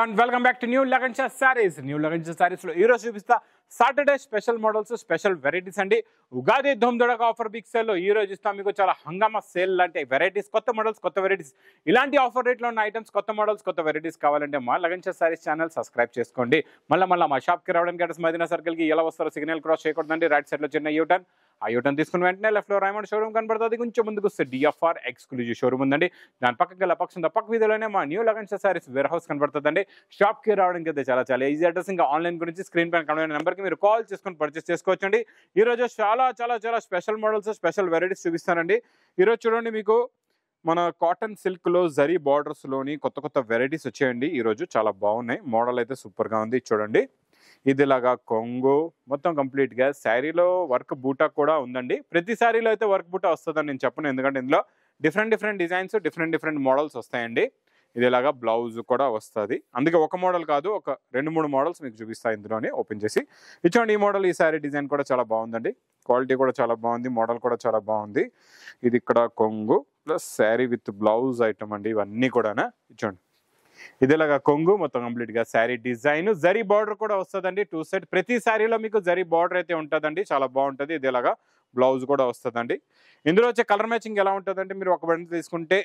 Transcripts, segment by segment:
one welcome back to new Shah sarees new Lagan Shah శారీస్లో ఈరోజు చూపిస్తా Saturday special models special varieties అండి ఉగాది ధోమ్దొడక ఆఫర్ బిగ్ సేల్లో ఈ రోజు ఇస్తాం మీకు చాలా హంగామా సేల్ లాంటి వెరైటీస్ కొత్త మోడల్స్ కొత్త వెరైటీస్ ఇలాంటి ఆఫర్ రేట్లో ఉన్న ఐటమ్స్ కొత్త మోడల్స్ కొత్త వెరైటీస్ కావాలంటే మా లగన్ షా శారీస్ ఛానల్ సబ్స్క్రైబ్ చేసుకోండి మళ్ళీ మళ్ళీ మా షాప్కి రావడానికి అడ్రస్ మదీనా సర్కిల్కి ఎలా వస్తారో సిగ్నల్ క్రాస్ చేయకూడదండి రైట్ సైడ్లో చిన్న యూటర్న్ ఐఓటన్ తీసుకున్న వెంటనే లెఫ్ట్లో రాయమండ్ షోరూమ్ కనబడుతుంది కొంచెం ముందుకు వస్తే డిఎఫ్ఆర్ ఎక్స్క్లూజివ్ షోరూమ్ ఉందండి దాని పక్కకి గల పక్షం పక్క వీధిలోనే మా new Lagan's sarees warehouse కనబడుతుందండి షాప్కి రావడానికి అయితే చాలా చాలా ఈజీ అడ్రస్ ఇంకా ఆన్లైన్ గురించి స్క్రీన్ పైన కనబడిన నెంబర్కి మీరు కాల్ చేసుకొని పర్చేస్ చేసుకోవచ్చండి ఈరోజు చాలా చాలా చాలా స్పెషల్ మోడల్స్ స్పెషల్ వెరైటీస్ చూపిస్తానండి ఈరోజు చూడండి మీకు మన కాటన్ సిల్క్లో జరీ బార్డర్స్లోని కొత్త కొత్త వెరైటీస్ వచ్చాయండి ఈరోజు చాలా బాగున్నాయి మోడల్ అయితే సూపర్గా ఉంది చూడండి ఇదిలాగా కొంగు మొత్తం కంప్లీట్గా శారీలో వర్క్ బూటా కూడా ఉందండి ప్రతి శారీలో అయితే వర్క్ బూటా వస్తుందని నేను చెప్పను ఎందుకంటే ఇందులో different different designs different different models వస్తాయండి ఇది ఇలాగా బ్లౌజ్ కూడా వస్తుంది అందుకే ఒక మోడల్ కాదు ఒక రెండు మూడు మోడల్స్ మీకు చూపిస్తాయి ఇందులోనే ఓపెన్ చేసి ఇచ్చండి ఈ మోడల్ ఈ శారీ డిజైన్ కూడా చాలా బాగుందండి క్వాలిటీ కూడా చాలా బాగుంది మోడల్ కూడా చాలా బాగుంది ఇది ఇక్కడ కొంగు plus sari with blouse item అండి ఇవన్నీ కూడా ఇచ్చండి ఇదేలాగా కొంగు మొత్తం కంప్లీట్గా శారీ డిజైన్ జరీ బార్డర్ కూడా వస్తుందండి టూ సైడ్ ప్రతి శారీలో మీకు జరీ బార్డర్ అయితే ఉంటుందండి చాలా బాగుంటుంది ఇదేలాగా బ్లౌజ్ కూడా వస్తుందండి ఇందులో వచ్చే కలర్ మ్యాచింగ్ ఎలా ఉంటుందంటే మీరు ఒక బండి తీసుకుంటే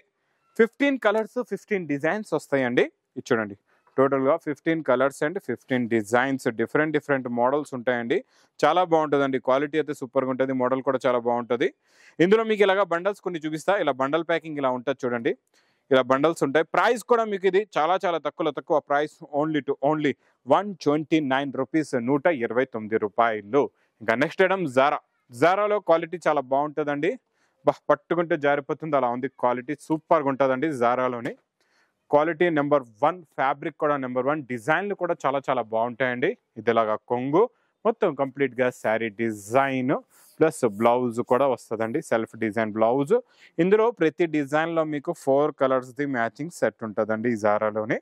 ఫిఫ్టీన్ కలర్స్ ఫిఫ్టీన్ డిజైన్స్ వస్తాయండి ఇచ్చూడండి చూడండి టోటల్గా fifteen colours and fifteen designs different different models ఉంటాయండి చాలా బాగుంటుందండి క్వాలిటీ అయితే సూపర్గా ఉంటుంది మోడల్ కూడా చాలా బాగుంటుంది ఇందులో మీకు ఇలాగా బండల్స్ కొన్ని చూపిస్తా ఇలా బండల్ ప్యాకింగ్ ఇలా ఉంటుంది చూడండి ఇలా బండల్స్ ఉంటాయి ప్రైస్ కూడా మీకు ఇది చాలా చాలా తక్కువలో తక్కువ price only to only one twenty nine rupees నూట ఇరవై తొమ్మిది రూపాయలు ఇంకా నెక్స్ట్ ఐటమ్ జారా జారాలో క్వాలిటీ చాలా బాగుంటుందండి బా పట్టుకుంటే జారిపోతుంది అలా ఉంది క్వాలిటీ సూపర్గా ఉంటుందండి జారాలోని క్వాలిటీ నెంబర్ వన్ ఫ్యాబ్రిక్ కూడా నెంబర్ వన్ డిజైన్లు కూడా చాలా చాలా బాగుంటాయండి ఇదిలాగా కొంగు మొత్తం కంప్లీట్గా శారీ డిజైన్ ప్లస్ బ్లౌజ్ కూడా వస్తుందండి సెల్ఫ్ డిజైన్ బ్లౌజ్ ఇందులో ప్రతి డిజైన్లో మీకు ఫోర్ కలర్స్ది మ్యాచింగ్ సెట్ ఉంటుందండి ఈ జారాలోని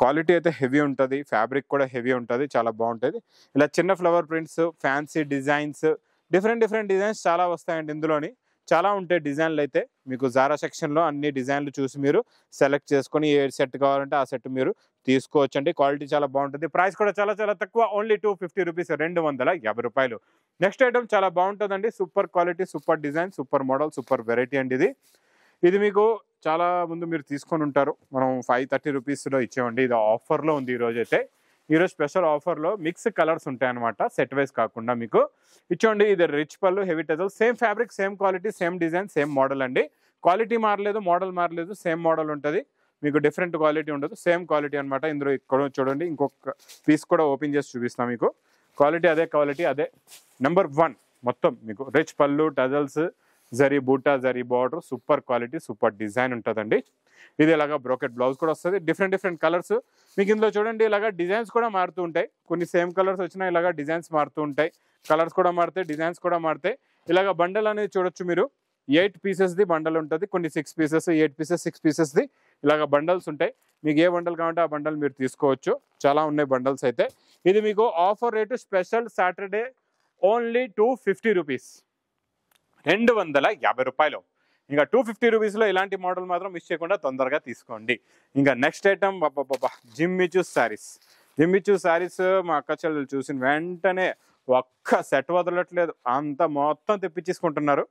క్వాలిటీ అయితే హెవీ ఉంటుంది ఫ్యాబ్రిక్ కూడా హెవీ ఉంటుంది చాలా బాగుంటుంది ఇలా చిన్న flower prints fancy designs different different designs చాలా వస్తాయండి ఇందులోని చాలా ఉంటాయి డిజైన్లు అయితే మీకు జారా సెక్షన్లో అన్ని డిజైన్లు చూసి మీరు సెలెక్ట్ చేసుకొని ఏ సెట్ కావాలంటే ఆ సెట్ మీరు తీసుకోవచ్చండి క్వాలిటీ చాలా బాగుంటుంది ప్రైస్ కూడా చాలా చాలా తక్కువ ఓన్లీ టూ ఫిఫ్టీ రూపీస్ రెండు వందల యాభై రూపాయలు నెక్స్ట్ ఐటమ్ చాలా బాగుంటుందండి super quality super design super model super variety అండి ఇది ఇది మీకు చాలా ముందు మీరు తీసుకొని ఉంటారు మనం ఫైవ్ థర్టీ రూపీస్లో ఇచ్చేవండి ఇది ఆఫర్లో ఉంది ఈరోజు అయితే ఈరోజు స్పెషల్ ఆఫర్లో మిక్స్ కలర్స్ ఉంటాయి సెట్ వైజ్ కాకుండా మీకు ఇచ్చేయండి ఇది రిచ్ పళ్ళు heavy tassel same fabric same quality same design same model అండి క్వాలిటీ మారలేదు మోడల్ మారలేదు సేమ్ మోడల్ ఉంటుంది మీకు డిఫరెంట్ క్వాలిటీ ఉండదు సేమ్ క్వాలిటీ అనమాట ఇందులో ఇక్కడ చూడండి ఇంకొక పీస్ కూడా ఓపెన్ చేసి చూపిస్తాం మీకు క్వాలిటీ అదే క్వాలిటీ అదే నెంబర్ వన్ మొత్తం మీకు రిచ్ పళ్ళు టజల్స్ జరీ బూటా జరీ border super quality super design ఉంటుందండి ఇది ఇలాగా బ్రోకెట్ బ్లౌజ్ కూడా వస్తుంది డిఫరెంట్ డిఫరెంట్ కలర్స్ మీకు ఇందులో చూడండి ఇలాగా డిజైన్స్ కూడా మారుతూ ఉంటాయి కొన్ని సేమ్ కలర్స్ వచ్చినా ఇలాగా డిజైన్స్ మారుతూ ఉంటాయి కలర్స్ కూడా మారుతాయి డిజైన్స్ కూడా మారుతాయి ఇలాగ బండల్ అనేది చూడొచ్చు మీరు ఎయిట్ పీసెస్ది బండల్ ఉంటుంది కొన్ని six pieces eight pieces six పీసెస్ది ఇలాగ బండల్స్ ఉంటాయి మీకు ఏ బండల్ కావాలంటే ఆ బండల్ మీరు తీసుకోవచ్చు చాలా ఉన్నాయి బండల్స్ అయితే ఇది మీకు offer rate special Saturday only two fifty rupees రెండు వందల యాభై రూపాయలు ఇంకా టూ ఫిఫ్టీ రూపీస్లో ఇలాంటి మోడల్ మాత్రం మిస్ చేయకుండా తొందరగా తీసుకోండి ఇంకా నెక్స్ట్ ఐటమ్ బాబా చూస్ శారీస్ జిమ్మిచూ శారీస్ మా అక్క చెల్లెలు చూసిన వెంటనే ఒక్క సెట్ వదలట్లేదు అంత మొత్తం తెప్పించేసుకుంటున్నారు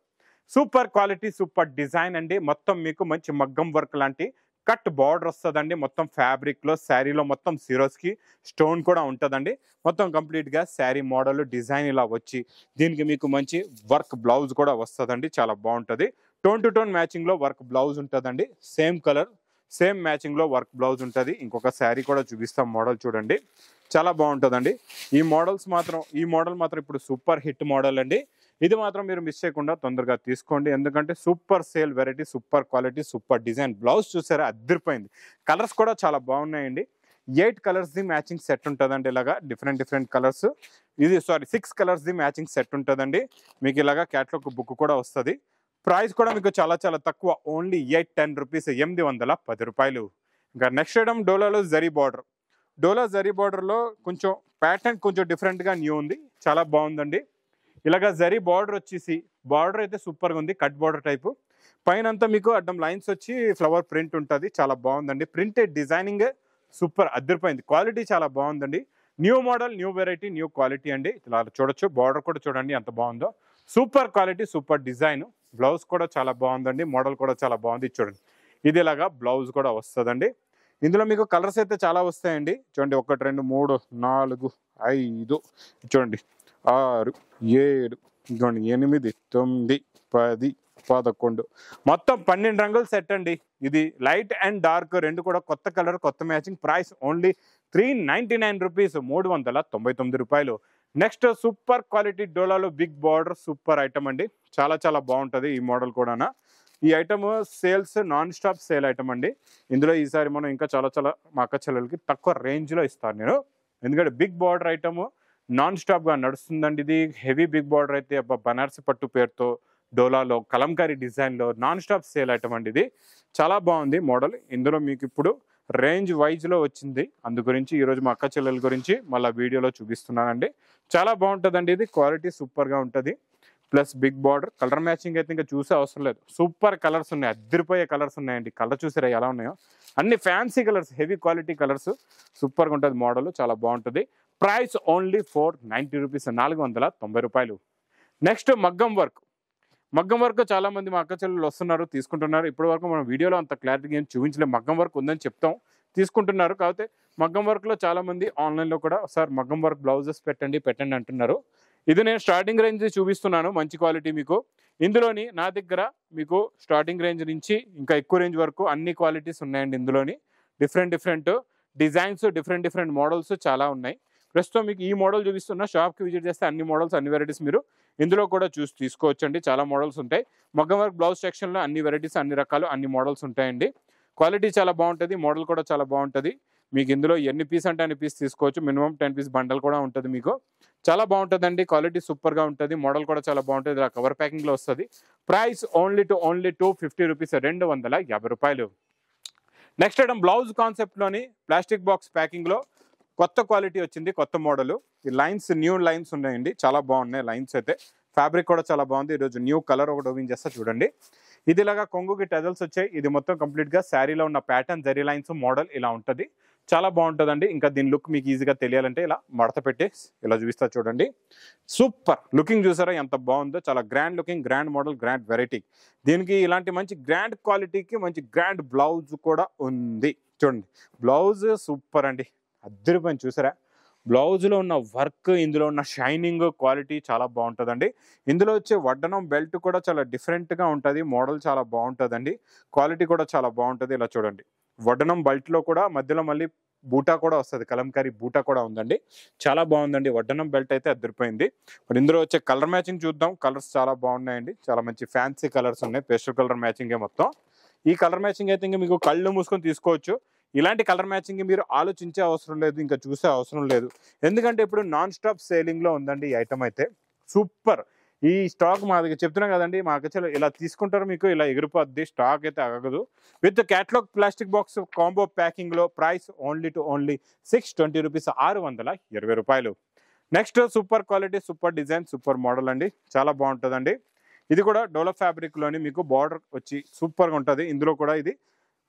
సూపర్ క్వాలిటీ సూపర్ డిజైన్ అండి మొత్తం మీకు మంచి మగ్గం వర్క్ లాంటి కట్ బార్డర్ వస్తుందండి మొత్తం ఫ్యాబ్రిక్లో శారీలో మొత్తం సిరోస్కి స్టోన్ కూడా ఉంటుందండి మొత్తం కంప్లీట్గా శారీ మోడల్ డిజైన్ ఇలా వచ్చి దీనికి మీకు మంచి వర్క్ బ్లౌజ్ కూడా వస్తుందండి చాలా బాగుంటుంది టోన్ టు టోన్ మ్యాచింగ్లో వర్క్ బ్లౌజ్ ఉంటుందండి సేమ్ కలర్ సేమ్ మ్యాచింగ్లో వర్క్ బ్లౌజ్ ఉంటుంది ఇంకొక శారీ కూడా చూపిస్తాం మోడల్ చూడండి చాలా బాగుంటుందండి ఈ మోడల్స్ మాత్రం ఈ మోడల్ మాత్రం ఇప్పుడు సూపర్ హిట్ మోడల్ అండి ఇది మాత్రం మీరు మిస్ చేయకుండా తొందరగా తీసుకోండి ఎందుకంటే super sale variety super quality super design blouse చూసారా అద్దరిపోయింది కలర్స్ కూడా చాలా బాగున్నాయండి ఎయిట్ కలర్స్ది మ్యాచింగ్ సెట్ ఉంటుందండి ఇలాగా డిఫరెంట్ డిఫరెంట్ కలర్స్ ఇది సారీ సిక్స్ కలర్స్ది మ్యాచింగ్ సెట్ ఉంటుందండి మీకు ఇలాగా క్యాట్లాగ్ బుక్ కూడా వస్తుంది ప్రైస్ కూడా మీకు చాలా చాలా తక్కువ ఓన్లీ ఎయిట్ టెన్ రూపీస్ ఎనిమిది వందల పది రూపాయలు ఇంకా నెక్స్ట్ ఐటమ్ డోలాలో జరీ బార్డర్ డోలా జరీ బార్డర్లో కొంచెం ప్యాటర్న్ కొంచెం డిఫరెంట్గా న్యూ ఉంది చాలా బాగుందండి ఇలాగ జరీ బార్డర్ వచ్చేసి బార్డర్ అయితే సూపర్గా ఉంది కట్ బార్డర్ టైపు పైన అంతా మీకు అడ్డం లైన్స్ వచ్చి ఫ్లవర్ ప్రింట్ ఉంటుంది చాలా బాగుందండి ప్రింటెడ్ డిజైనింగ్ సూపర్ అద్దరిపోయింది క్వాలిటీ చాలా బాగుందండి new model new variety new quality అండి ఇలా చూడొచ్చు బార్డర్ కూడా చూడండి ఎంత బాగుందో super quality super design blouse కూడా చాలా బాగుందండి మోడల్ కూడా చాలా బాగుంది చూడండి ఇది ఇలాగా బ్లౌజ్ కూడా వస్తుందండి ఇందులో మీకు కలర్స్ అయితే చాలా వస్తాయండి చూడండి ఒకటి రెండు మూడు నాలుగు ఐదు చూడండి ఆరు ఏడు ఎనిమిది తొమ్మిది పది పదకొండు మొత్తం పన్నెండు రంగులు సెట్ అండి ఇది లైట్ అండ్ డార్క్ రెండు కూడా కొత్త కలర్ కొత్త matching price only three ninety nine rupees మూడు వందల తొంభై తొమ్మిది రూపాయలు నెక్స్ట్ సూపర్ క్వాలిటీ డోలాలో బిగ్ బార్డర్ సూపర్ ఐటమ్ అండి చాలా చాలా బాగుంటుంది ఈ మోడల్ కూడా ఈ item sales non stop sale item అండి ఇందులో ఈసారి మనం ఇంకా చాలా చాలా మా అక్క చెల్లెలకి తక్కువ రేంజ్లో ఇస్తాను నేను ఎందుకంటే బిగ్ బార్డర్ ఐటమ్ నాన్ స్టాప్గా నడుస్తుందండి ఇది హెవీ బిగ్ బార్డర్ అయితే అబ్బా బనార్సి పట్టు పేరుతో డోలాలో కలంకారీ డిజైన్లో నాన్ స్టాప్ సేల్ ఐటమ్ అండి ఇది చాలా బాగుంది మోడల్ ఇందులో మీకు ఇప్పుడు రేంజ్ వైజ్లో వచ్చింది అందు గురించి ఈరోజు మా అక్క చెల్లెల గురించి మళ్ళీ వీడియోలో చూపిస్తున్నానండి చాలా బాగుంటుందండి ఇది క్వాలిటీ సూపర్గా ఉంటుంది plus big border colour matching అయితే ఇంకా చూసే అవసరం లేదు సూపర్ కలర్స్ ఉన్నాయి అద్దరిపోయే కలర్స్ ఉన్నాయండి కలర్ చూసారా ఎలా ఉన్నాయో అన్ని fancy colours heavy quality colours సూపర్గా ఉంటుంది మోడల్ చాలా బాగుంటుంది price only four ninety rupees నాలుగు వందల తొంభై రూపాయలు నెక్స్ట్ మగ్గం వర్క్ మగ్గం వర్క్ చాలామంది మా అక్క చెల్లెలు వస్తున్నారు తీసుకుంటున్నారు ఇప్పటి వరకు మనం వీడియోలో అంత క్లారిటీగా ఏం చూపించలేము మగ్గం వర్క్ ఉందని చెప్తాం తీసుకుంటున్నారు కాకపోతే మగ్గం వర్క్లో చాలామంది ఆన్లైన్లో కూడా సార్ మగ్గం వర్క్ బ్లౌజెస్ పెట్టండి పెట్టండి అంటున్నారు ఇది నేను స్టార్టింగ్ రేంజ్ చూపిస్తున్నాను మంచి క్వాలిటీ మీకు ఇందులోని నా దగ్గర మీకు స్టార్టింగ్ రేంజ్ నుంచి ఇంకా ఎక్కువ రేంజ్ వరకు అన్ని క్వాలిటీస్ ఉన్నాయండి ఇందులోని different different designs different different models చాలా ఉన్నాయి ప్రస్తుతం మీకు ఈ మోడల్ చూపిస్తున్న షాప్కి విజిట్ చేస్తే అన్ని మోడల్స్ అన్ని వెరైటీస్ మీరు ఇందులో కూడా చూసి తీసుకోవచ్చండి చాలా మోడల్స్ ఉంటాయి మగ్గం వర్క్ బ్లౌజ్ సెక్షన్లో అన్ని వెరైటీస్ అన్ని రకాలు అన్ని మోడల్స్ ఉంటాయండి క్వాలిటీ చాలా బాగుంటుంది మోడల్ కూడా చాలా బాగుంటుంది మీకు ఇందులో ఎన్ని పీస్ అంటే అన్ని పీస్ తీసుకోవచ్చు మినిమం టెన్ పీస్ బండల్ కూడా ఉంటుంది మీకు చాలా బాగుంటుందండి క్వాలిటీ సూపర్గా ఉంటుంది మోడల్ కూడా చాలా బాగుంటుంది ఇలా కవర్ ప్యాకింగ్లో వస్తుంది price only to only two fifty rupees రెండు వందల యాభై రూపాయలు నెక్స్ట్ ఐటమ్ బ్లౌజ్ కాన్సెప్ట్లోని ప్లాస్టిక్ బాక్స్ ప్యాకింగ్లో కొత్త క్వాలిటీ వచ్చింది కొత్త మోడల్ ఈ లైన్స్ న్యూ లైన్స్ ఉన్నాయండి చాలా బాగున్నాయి లైన్స్ అయితే ఫ్యాబ్రిక్ కూడా చాలా బాగుంది ఈరోజు న్యూ కలర్ ఒకటి ఓపెన్ చేస్తా చూడండి ఇది ఇలాగా కొంగుకి టెజల్స్ వచ్చాయి ఇది మొత్తం కంప్లీట్గా శారీలో ఉన్న ప్యాటర్న్ జరీ లైన్స్ మోడల్ ఇలా ఉంటుంది చాలా బాగుంటుందండి ఇంకా దీని లుక్ మీకు ఈజీగా తెలియాలంటే ఇలా మడత పెట్టి ఇలా చూపిస్తా చూడండి సూపర్ లుకింగ్ చూసారా ఎంత బాగుందో చాలా grand looking grand model grand variety దీనికి ఇలాంటి మంచి గ్రాండ్ క్వాలిటీకి మంచి గ్రాండ్ బ్లౌజ్ కూడా ఉంది చూడండి బ్లౌజ్ సూపర్ అండి అద్దరిపోయింది చూసారా బ్లౌజ్లో ఉన్న వర్క్ ఇందులో ఉన్న షైనింగ్ క్వాలిటీ చాలా బాగుంటుందండి ఇందులో వచ్చే వడ్డనం బెల్ట్ కూడా చాలా డిఫరెంట్గా ఉంటుంది మోడల్ చాలా బాగుంటుందండి క్వాలిటీ కూడా చాలా బాగుంటుంది ఇలా చూడండి వడ్డనం బెల్ట్లో కూడా మధ్యలో మళ్ళీ బూటా కూడా వస్తుంది కలంకారీ బూటా కూడా ఉందండి చాలా బాగుందండి వడ్డనం బెల్ట్ అయితే అద్దరిపోయింది మరి ఇందులో వచ్చే కలర్ మ్యాచింగ్ చూద్దాం కలర్స్ చాలా బాగున్నాయండి చాలా మంచి ఫ్యాన్సీ కలర్స్ ఉన్నాయి పేస్టల్ కలర్ మ్యాచింగే మొత్తం ఈ కలర్ మ్యాచింగ్ అయితే ఇంకా మీకు కళ్ళు మూసుకొని తీసుకోవచ్చు ఇలాంటి కలర్ మ్యాచింగ్ మీరు ఆలోచించే అవసరం లేదు ఇంకా చూసే అవసరం లేదు ఎందుకంటే ఇప్పుడు నాన్ స్టాప్ సేలింగ్లో ఉందండి ఈ ఐటమ్ అయితే సూపర్ ఈ స్టాక్ మా దగ్గర చెప్తున్నాం కదండి మా అక్కచెలు ఇలా తీసుకుంటారు మీకు ఇలా ఎగిరిపోద్ది స్టాక్ అయితే అగదు with catalogue plastic box combo ప్యాకింగ్లో price only to only six twenty rupees ఆరు వందల ఇరవై రూపాయలు next super quality super design super model అండి చాలా బాగుంటుందండి ఇది కూడా డోలప్ ఫ్యాబ్రిక్లోని మీకు బార్డర్ వచ్చి సూపర్గా ఉంటుంది ఇందులో కూడా ఇది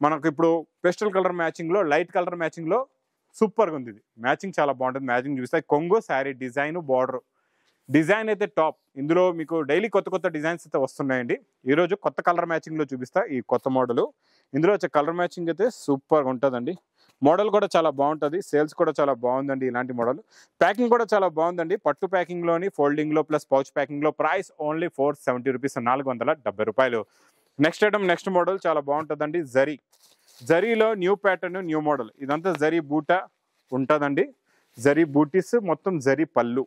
మనకు ఇప్పుడు పెస్టల్ కలర్ మ్యాచింగ్లో లైట్ కలర్ మ్యాచింగ్లో సూపర్గా ఉంది ఇది మ్యాచింగ్ చాలా బాగుంటుంది మ్యాచింగ్ చూస్తే కొంగు శారీ డిజైన్ బార్డర్ డిజైన్ అయితే టాప్ ఇందులో మీకు డైలీ కొత్త కొత్త డిజైన్స్ అయితే వస్తున్నాయండి ఈరోజు కొత్త కలర్ మ్యాచింగ్లో చూపిస్తా ఈ కొత్త మోడల్ ఇందులో వచ్చే కలర్ మ్యాచింగ్ అయితే సూపర్గా ఉంటుందండి మోడల్ కూడా చాలా బాగుంటుంది సేల్స్ కూడా చాలా బాగుందండి ఇలాంటి మోడల్ ప్యాకింగ్ కూడా చాలా బాగుందండి పట్టు ప్యాకింగ్లోని ఫోల్డింగ్లో ప్లస్ పౌచ్ ప్యాకింగ్లో price only four seventy rupees నాలుగు వందల డెబ్బై రూపాయలు నెక్స్ట్ ఐటమ్ నెక్స్ట్ మోడల్ చాలా బాగుంటుందండి జరీ జరీలో న్యూ ప్యాటర్న్ న్యూ మోడల్ ఇదంతా జరీ బూట ఉంటుందండి జరీ బూటీస్ మొత్తం జరీ పళ్ళు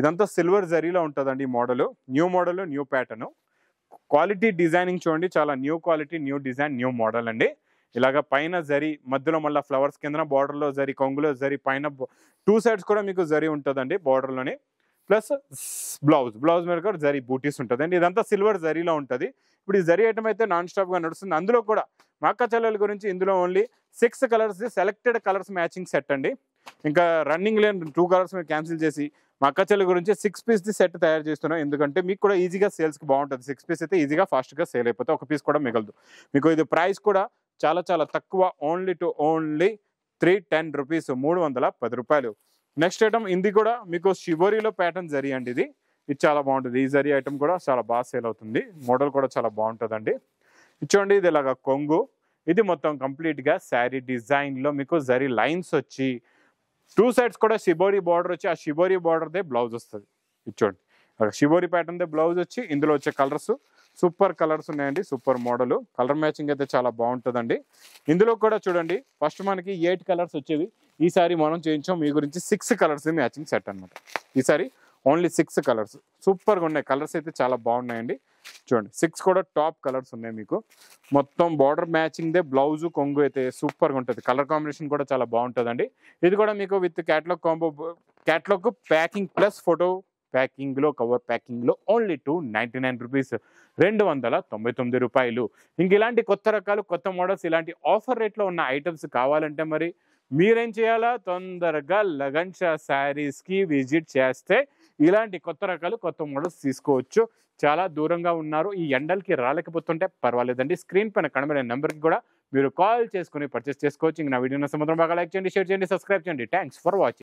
ఇదంతా సిల్వర్ జరీలో ఉంటుందండి ఈ model new model new pattern quality designing చూడండి చాలా new quality new design new model అండి ఇలాగ పైన జరి మధ్యలో మళ్ళీ ఫ్లవర్స్ కింద బార్డర్లో జరి కొంగులో జరి పైన టూ సైడ్స్ కూడా మీకు జరి ఉంటుందండి బార్డర్లోని ప్లస్ బ్లౌజ్ బ్లౌజ్ మీద కూడా జరీ బూటీస్ ఉంటుందండి ఇదంతా సిల్వర్ జరీలో ఉంటుంది ఇప్పుడు ఈ జరీ ఐటమ్ అయితే నాన్ స్టాప్గా నడుస్తుంది అందులో కూడా మా చెల్లెల గురించి ఇందులో only six colours selected colours matching set అండి ఇంకా రన్నింగ్ లేని టూ కలర్స్ మీరు క్యాన్సిల్ చేసి మా అక్క చెల్లి గురించి సిక్స్ పీస్ ది సెట్ తయారు చేస్తున్నాం ఎందుకంటే మీకు కూడా ఈజీగా సేల్స్కి బాగుంటుంది సిక్స్ పీస్ అయితే ఈజీగా ఫాస్ట్గా సేల్ అయిపోతే ఒక పీస్ కూడా మిగలదు మీకు ఇది ప్రైస్ కూడా చాలా చాలా తక్కువ only to only three ten rupees మూడు వందల పది రూపాయలు నెక్స్ట్ ఐటమ్ ఇది కూడా మీకు షివోరీలో ప్యాటర్న్ జరి అండి ఇది ఇది చాలా బాగుంటుంది ఈ జరి ఐటమ్ కూడా చాలా బాగా సేల్ అవుతుంది మోడల్ కూడా చాలా బాగుంటుందండి చూడండి ఇది ఇలాగ కొంగు ఇది మొత్తం కంప్లీట్గా శారీ డిజైన్లో మీకు జరీ లైన్స్ వచ్చి టూ సైడ్స్ కూడా శిబోరి బార్డర్ వచ్చి ఆ బార్డర్ బార్డర్దే బ్లౌజ్ వస్తుంది ఇచ్చోండి ప్యాటర్న్ ప్యాటర్న్దే బ్లౌజ్ వచ్చి ఇందులో వచ్చే కలర్స్ సూపర్ కలర్స్ ఉన్నాయండి సూపర్ మోడల్ కలర్ మ్యాచింగ్ అయితే చాలా బాగుంటుందండి ఇందులో కూడా చూడండి ఫస్ట్ మనకి ఎయిట్ కలర్స్ వచ్చేవి ఈసారి మనం చేయించాం మీ గురించి సిక్స్ కలర్స్ మ్యాచింగ్ సెట్ అనమాట ఈసారి ఓన్లీ సిక్స్ కలర్స్ సూపర్గా ఉన్నాయి కలర్స్ అయితే చాలా బాగున్నాయండి చూడండి సిక్స్ కూడా టాప్ కలర్స్ ఉన్నాయి మీకు మొత్తం బార్డర్ మ్యాచింగ్దే బ్లౌజ్ కొంగు అయితే సూపర్గా ఉంటుంది కలర్ కాంబినేషన్ కూడా చాలా బాగుంటుందండి ఇది కూడా మీకు with catalogue combo catalogue packing plus photo ప్యాకింగ్లో కవర్ ప్యాకింగ్లో only two ninety nine rupees రెండు వందల తొంభై తొమ్మిది రూపాయలు ఇంక ఇలాంటి కొత్త రకాలు కొత్త మోడల్స్ ఇలాంటి ఆఫర్ రేట్లో ఉన్న ఐటమ్స్ కావాలంటే మరి మీరేం చేయాలా తొందరగా లగన్ షా శారీస్కి విజిట్ చేస్తే ఇలాంటి కొత్త రకాలు కొత్త మోడల్స్ తీసుకోవచ్చు చాలా దూరంగా ఉన్నారు ఈ ఎండలకి రాలేకపోతుంటే పర్వాలేదండి స్క్రీన్ పైన కనబడే నెంబర్కి కూడా మీరు కాల్ చేసుకుని పర్చేస్ చేసుకోవచ్చు ఇంక నా వీడియో సంవత్సరం బాగా లైక్ చేయండి షేర్ చేయండి సబ్స్క్రైబ్ చేయండి థ్యాంక్స్ ఫర్ వాచింగ్